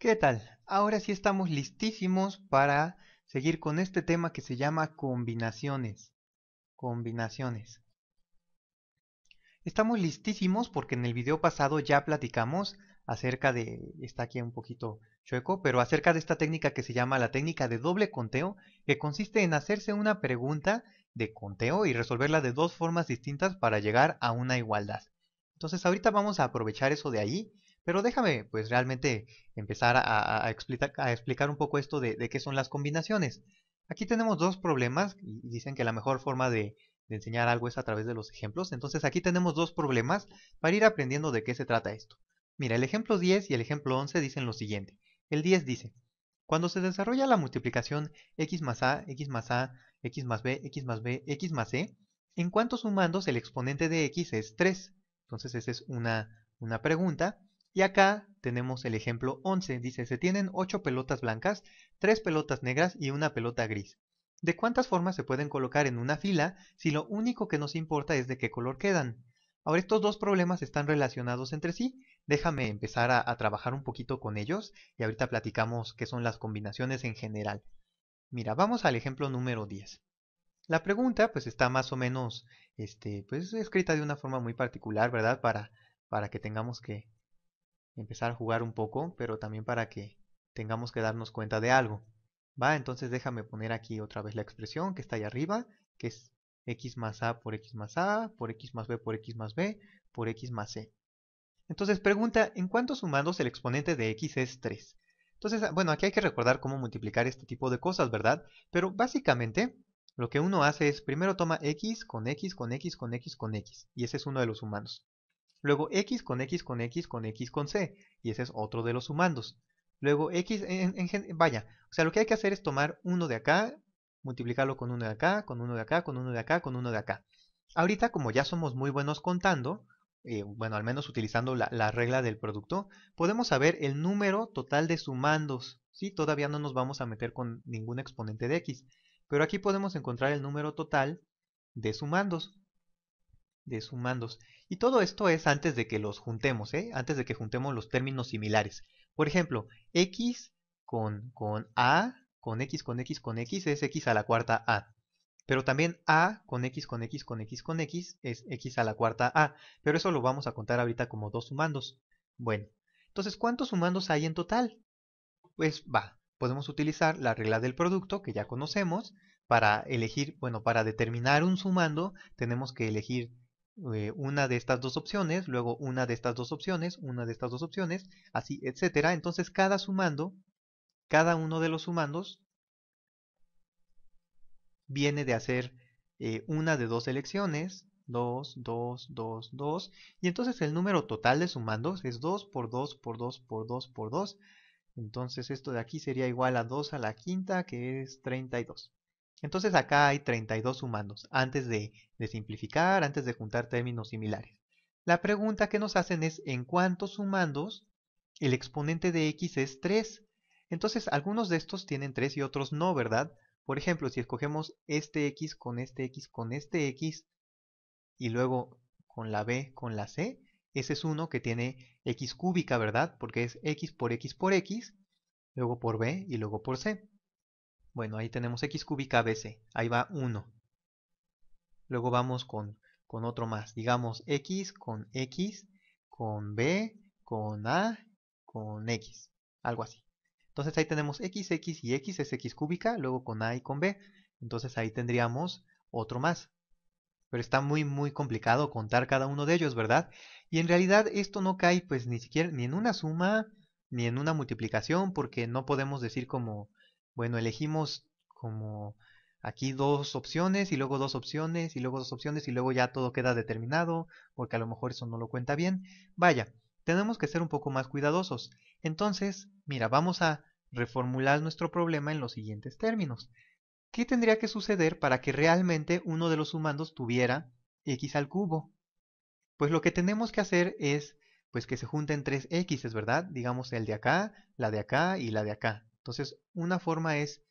¿Qué tal? Ahora sí estamos listísimos para seguir con este tema que se llama combinaciones. Combinaciones. Estamos listísimos porque en el video pasado ya platicamos acerca de, está aquí un poquito chueco, pero acerca de esta técnica que se llama la técnica de doble conteo, que consiste en hacerse una pregunta de conteo y resolverla de dos formas distintas para llegar a una igualdad. Entonces ahorita vamos a aprovechar eso de ahí pero déjame, pues realmente empezar a, explicar, un poco esto de, qué son las combinaciones. Aquí tenemos dos problemas y dicen que la mejor forma de, enseñar algo es a través de los ejemplos. Entonces aquí tenemos dos problemas para ir aprendiendo de qué se trata esto. Mira, el ejemplo 10 y el ejemplo 11 dicen lo siguiente. El 10 dice, cuando se desarrolla la multiplicación x más a, x más a, x más b, x más b, x más c, e, en cuántos sumandos el exponente de x es 3. Entonces esa es una pregunta. Y acá tenemos el ejemplo 11. Dice, se tienen 8 pelotas blancas, 3 pelotas negras y una pelota gris. ¿De cuántas formas se pueden colocar en una fila si lo único que nos importa es de qué color quedan? Ahora estos dos problemas están relacionados entre sí. Déjame empezar a, trabajar un poquito con ellos y ahorita platicamos qué son las combinaciones en general. Mira, vamos al ejemplo número 10. La pregunta pues está más o menos este, pues, escrita de una forma muy particular, ¿verdad? Para, para que tengamos que, empezar a jugar un poco, pero también para que tengamos que darnos cuenta de algo. ¿Va? Entonces déjame poner aquí otra vez la expresión que está ahí arriba, que es x más a por x más a, por x más b por x más b, por x más c. Entonces pregunta, ¿en cuántos sumandos el exponente de x es 3? Entonces, ah, bueno, aquí hay que recordar cómo multiplicar este tipo de cosas, ¿verdad? Pero básicamente lo que uno hace es primero toma x con x con x con x con x, y ese es uno de los sumandos. Luego x con x con x con x con c. Y ese es otro de los sumandos. Luego x, en, vaya, o sea, lo que hay que hacer es tomar uno de acá, multiplicarlo con uno de acá, con uno de acá, con uno de acá, con uno de acá. Ahorita, como ya somos muy buenos contando, eh, bueno, al menos utilizando la, regla del producto, podemos saber el número total de sumandos. ¿sí? Todavía no nos vamos a meter con ningún exponente de x, pero aquí podemos encontrar el número total de sumandos. De sumandos. Y todo esto es antes de que los juntemos, ¿eh? antes de que juntemos los términos similares. Por ejemplo, x con, con a, con x con x con x es x a la cuarta a. Pero también a con x con x con x con x es x a la cuarta a. Pero eso lo vamos a contar ahorita como dos sumandos. Bueno, entonces, ¿cuántos sumandos hay en total? Pues va, podemos utilizar la regla del producto que ya conocemos. Para elegir, bueno, para determinar un sumando tenemos que elegir eh, una de estas dos opciones, luego una de estas dos opciones, una de estas dos opciones, así, etcétera. Entonces cada sumando, cada uno de los sumandos viene de hacer eh, una de dos elecciones, 2, 2, 2, 2, y entonces el número total de sumandos es 2 por 2 por 2 por 2 por 2, entonces esto de aquí sería igual a 2 a la quinta, que es 32. Entonces acá hay 32 sumandos, antes de, simplificar, antes de juntar términos similares. La pregunta que nos hacen es en cuántos sumandos el exponente de x es 3. Entonces algunos de estos tienen 3 y otros no, ¿verdad? Por ejemplo, si escogemos este x con este x con este x y luego con la b con la c, ese es uno que tiene x cúbica, ¿verdad? Porque es x por x por x, luego por b y luego por c. Bueno, ahí tenemos x cúbica bc, ahí va 1. Luego vamos con, con otro más, digamos x con x, con b, con a, con x, algo así. Entonces ahí tenemos x, x y x es x cúbica, luego con a y con b. Entonces ahí tendríamos otro más. Pero está muy muy complicado contar cada uno de ellos, ¿verdad? Y en realidad esto no cae pues ni siquiera ni en una suma ni en una multiplicación porque no podemos decir como bueno, elegimos como aquí dos opciones y luego dos opciones y luego dos opciones y luego ya todo queda determinado porque a lo mejor eso no lo cuenta bien. Vaya, tenemos que ser un poco más cuidadosos. Entonces, mira, vamos a reformular nuestro problema en los siguientes términos. ¿Qué tendría que suceder para que realmente uno de los sumandos tuviera x al cubo? Pues lo que tenemos que hacer es pues que se junten tres x, ¿verdad? Digamos el de acá, la de acá y la de acá. Entonces, una forma es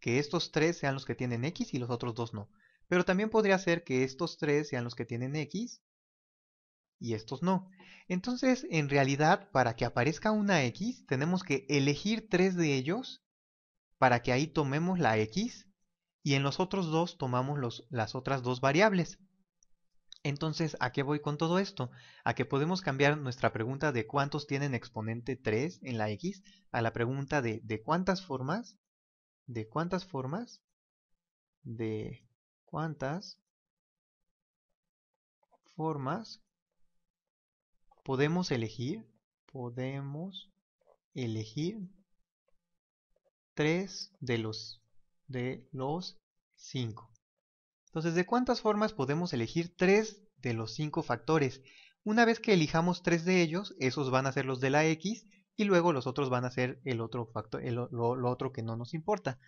que estos tres sean los que tienen x y los otros dos no. Pero también podría ser que estos tres sean los que tienen x y estos no. Entonces, en realidad, para que aparezca una x, tenemos que elegir tres de ellos para que ahí tomemos la x y en los otros dos tomamos las otras dos variables. Entonces, ¿a qué voy con todo esto? A que podemos cambiar nuestra pregunta de cuántos tienen exponente 3 en la x a la pregunta de, de cuántas formas, de cuántas formas, de cuántas formas podemos elegir, podemos elegir 3 de los de los cinco. Entonces, ¿de cuántas formas podemos elegir tres de los cinco factores? Una vez que elijamos tres de ellos, esos van a ser los de la X y luego los otros van a ser el otro factor, lo, otro que no nos importa.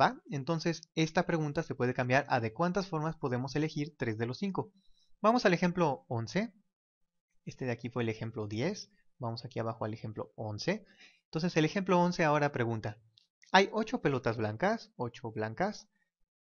¿Va? Entonces, esta pregunta se puede cambiar a de cuántas formas podemos elegir tres de los cinco. Vamos al ejemplo 11. Este de aquí fue el ejemplo 10. Vamos aquí abajo al ejemplo 11. Entonces, el ejemplo 11 ahora pregunta, hay 8 pelotas blancas, 8 blancas,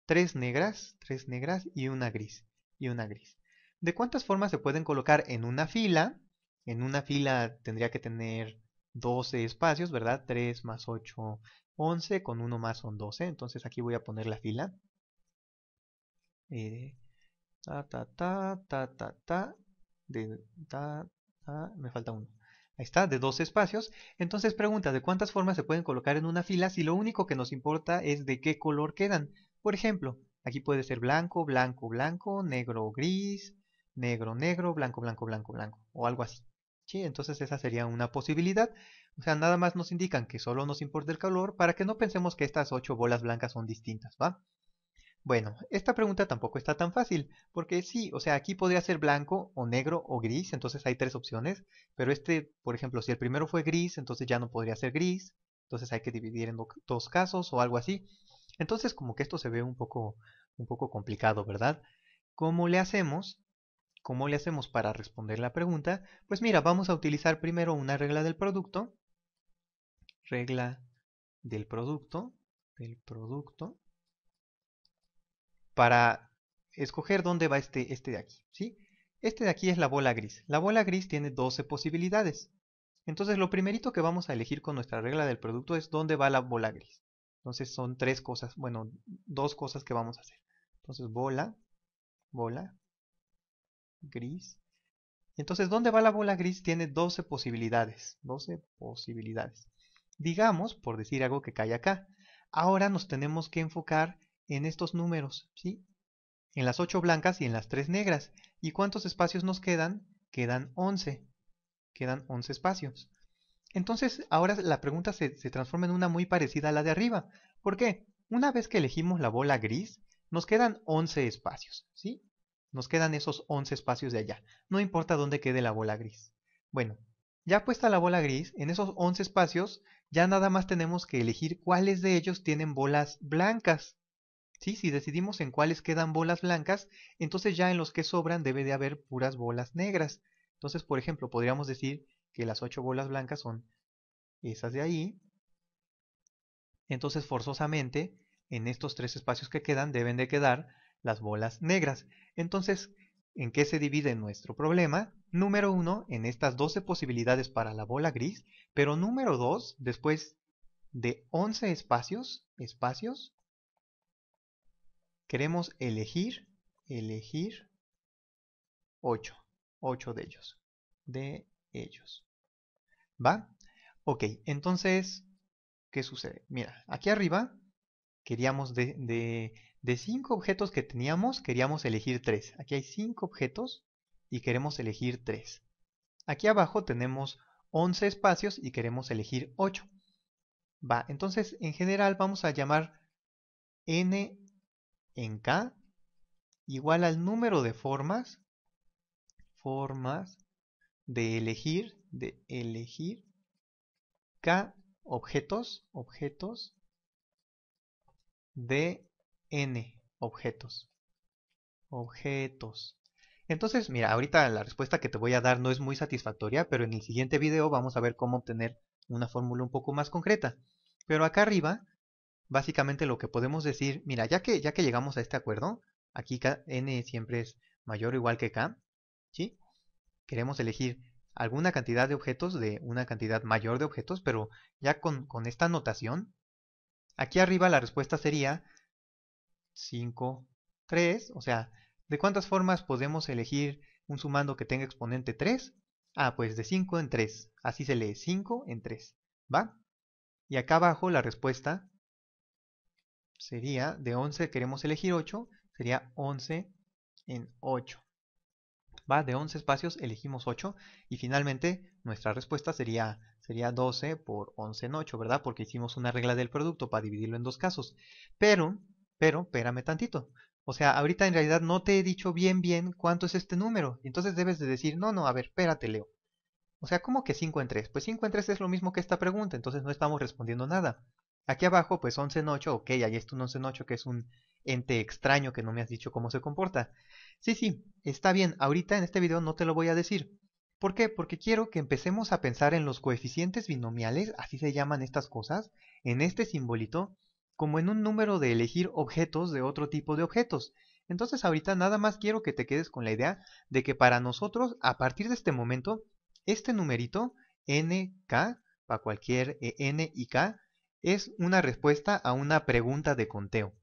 tres negras, tres negras y una gris, y una gris. ¿De cuántas formas se pueden colocar en una fila? En una fila tendría que tener 12 espacios, ¿verdad? 3 más 8, 11, con 1 más son 12. Entonces aquí voy a poner la fila. Eh, ta, ta, ta, ta, ta, de, ta, ta, me falta uno. Ahí está, de 12 espacios. Entonces pregunta, ¿de cuántas formas se pueden colocar en una fila si lo único que nos importa es de qué color quedan? Por ejemplo, aquí puede ser blanco, blanco, blanco, negro, gris, negro, negro, blanco, blanco, blanco, blanco, o algo así. ¿Sí? Entonces esa sería una posibilidad. O sea, nada más nos indican que solo nos importa el color, para que no pensemos que estas ocho bolas blancas son distintas, ¿va? Bueno, esta pregunta tampoco está tan fácil, porque sí, o sea, aquí podría ser blanco o negro o gris, entonces hay tres opciones, pero este, por ejemplo, si el primero fue gris, entonces ya no podría ser gris, entonces hay que dividir en dos casos o algo así. Entonces como que esto se ve un poco, un poco complicado, ¿verdad? ¿Cómo le hacemos? ¿Cómo le hacemos para responder la pregunta? Pues mira, vamos a utilizar primero una regla del producto. Regla del producto, del producto, para escoger dónde va este, este de aquí, ¿sí? Este de aquí es la bola gris. La bola gris tiene 12 posibilidades. Entonces lo primerito que vamos a elegir con nuestra regla del producto es dónde va la bola gris. Entonces son tres cosas, bueno, dos cosas que vamos a hacer. Entonces bola, bola, gris. Entonces, ¿dónde va la bola gris? Tiene 12 posibilidades, 12 posibilidades. Digamos, por decir algo que cae acá, ahora nos tenemos que enfocar en estos números, ¿sí? En las 8 blancas y en las 3 negras. ¿Y cuántos espacios nos quedan? Quedan 11. Quedan 11 espacios. Entonces, ahora la pregunta se, transforma en una muy parecida a la de arriba. ¿Por qué? Una vez que elegimos la bola gris, nos quedan 11 espacios, ¿sí? Nos quedan esos 11 espacios de allá. No importa dónde quede la bola gris. Bueno, ya puesta la bola gris, en esos 11 espacios, ya nada más tenemos que elegir cuáles de ellos tienen bolas blancas. ¿Sí? Si decidimos en cuáles quedan bolas blancas, entonces ya en los que sobran debe de haber puras bolas negras. Entonces, por ejemplo, podríamos decir que las ocho bolas blancas son esas de ahí. Entonces, forzosamente, en estos tres espacios que quedan deben de quedar las bolas negras. Entonces, ¿en qué se divide nuestro problema? Número uno, en estas 12 posibilidades para la bola gris, pero número dos, después de 11 espacios, espacios, queremos elegir, elegir 8. 8 de ellos. De ellos. ¿Va? Ok, entonces, ¿qué sucede? Mira, aquí arriba queríamos de, de, cinco objetos que teníamos, queríamos elegir tres. Aquí hay cinco objetos y queremos elegir 3. Aquí abajo tenemos 11 espacios y queremos elegir 8. Va, entonces en general vamos a llamar n en k igual al número de formas formas de elegir, de elegir K objetos, objetos de N objetos, objetos. Entonces, mira, ahorita la respuesta que te voy a dar no es muy satisfactoria, pero en el siguiente video vamos a ver cómo obtener una fórmula un poco más concreta. Pero acá arriba, básicamente lo que podemos decir, mira, ya que, ya que llegamos a este acuerdo, aquí K, n siempre es mayor o igual que k, Queremos elegir alguna cantidad de objetos, de una cantidad mayor de objetos, pero ya con, con esta notación, aquí arriba la respuesta sería 5, 3, o sea, ¿de cuántas formas podemos elegir un sumando que tenga exponente 3? Ah, pues de 5 en 3, así se lee 5 en 3, ¿va? Y acá abajo la respuesta sería, de 11 queremos elegir 8, sería 11 en 8. ¿va? De 11 espacios elegimos 8 y finalmente nuestra respuesta sería, sería 12 por 11 en 8, ¿verdad? Porque hicimos una regla del producto para dividirlo en dos casos. Pero, pero, espérame tantito. O sea, ahorita en realidad no te he dicho bien bien cuánto es este número. Entonces debes de decir, no, no, a ver, espérate, Leo. O sea, ¿cómo que 5 en 3? Pues 5 en 3 es lo mismo que esta pregunta, entonces no estamos respondiendo nada. Aquí abajo, pues 11 en 8, ok, ahí está un 11 en 8 que es un ente extraño que no me has dicho cómo se comporta. Sí, sí, está bien, ahorita en este video no te lo voy a decir. ¿Por qué? Porque quiero que empecemos a pensar en los coeficientes binomiales, así se llaman estas cosas, en este simbolito, como en un número de elegir objetos de otro tipo de objetos. Entonces ahorita nada más quiero que te quedes con la idea de que para nosotros, a partir de este momento, este numerito, k, para cualquier e, n y k, es una respuesta a una pregunta de conteo.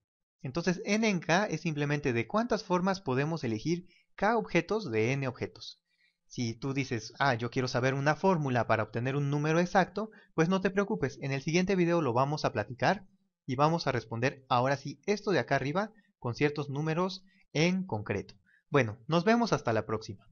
Entonces n en K es simplemente de cuántas formas podemos elegir K objetos de n objetos. Si tú dices, ah, yo quiero saber una fórmula para obtener un número exacto, pues no te preocupes, en el siguiente video lo vamos a platicar y vamos a responder ahora sí esto de acá arriba con ciertos números en concreto. Bueno, nos vemos hasta la próxima.